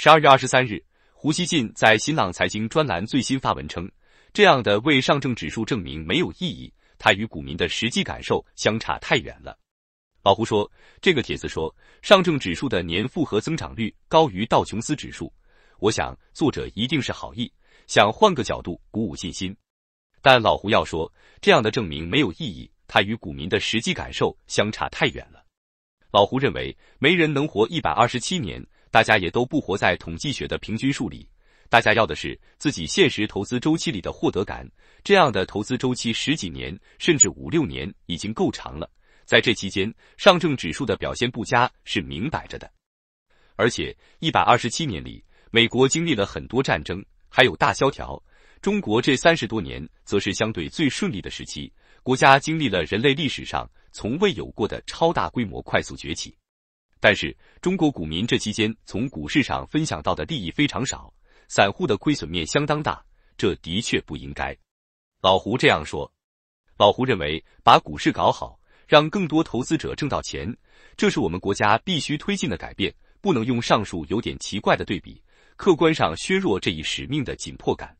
十二月二十三日，胡锡进在新浪财经专栏最新发文称，这样的为上证指数证明没有意义，他与股民的实际感受相差太远了。老胡说，这个帖子说上证指数的年复合增长率高于道琼斯指数，我想作者一定是好意，想换个角度鼓舞信心。但老胡要说，这样的证明没有意义，他与股民的实际感受相差太远了。老胡认为，没人能活一百二十七年。大家也都不活在统计学的平均数里，大家要的是自己现实投资周期里的获得感。这样的投资周期十几年甚至五六年已经够长了，在这期间，上证指数的表现不佳是明摆着的。而且一百二十七年里，美国经历了很多战争，还有大萧条。中国这三十多年则是相对最顺利的时期，国家经历了人类历史上从未有过的超大规模快速崛起。但是，中国股民这期间从股市上分享到的利益非常少，散户的亏损面相当大，这的确不应该。老胡这样说。老胡认为，把股市搞好，让更多投资者挣到钱，这是我们国家必须推进的改变，不能用上述有点奇怪的对比，客观上削弱这一使命的紧迫感，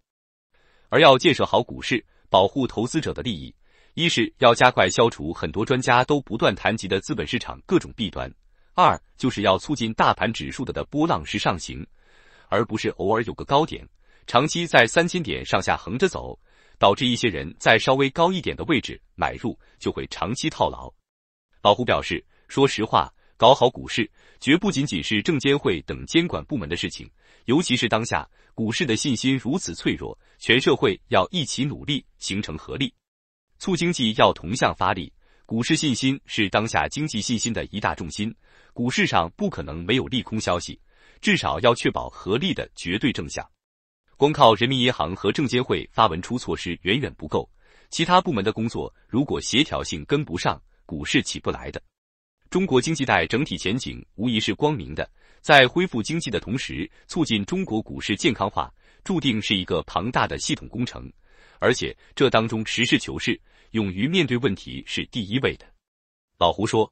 而要建设好股市，保护投资者的利益。一是要加快消除很多专家都不断谈及的资本市场各种弊端。二就是要促进大盘指数的的波浪式上行，而不是偶尔有个高点，长期在三千点上下横着走，导致一些人在稍微高一点的位置买入就会长期套牢。老胡表示，说实话，搞好股市绝不仅仅是证监会等监管部门的事情，尤其是当下股市的信心如此脆弱，全社会要一起努力，形成合力，促经济要同向发力。股市信心是当下经济信心的一大重心。股市上不可能没有利空消息，至少要确保合力的绝对正向。光靠人民银行和证监会发文出措施远远不够，其他部门的工作如果协调性跟不上，股市起不来的。中国经济带整体前景无疑是光明的，在恢复经济的同时，促进中国股市健康化，注定是一个庞大的系统工程。而且，这当中实事求是、勇于面对问题是第一位的。老胡说。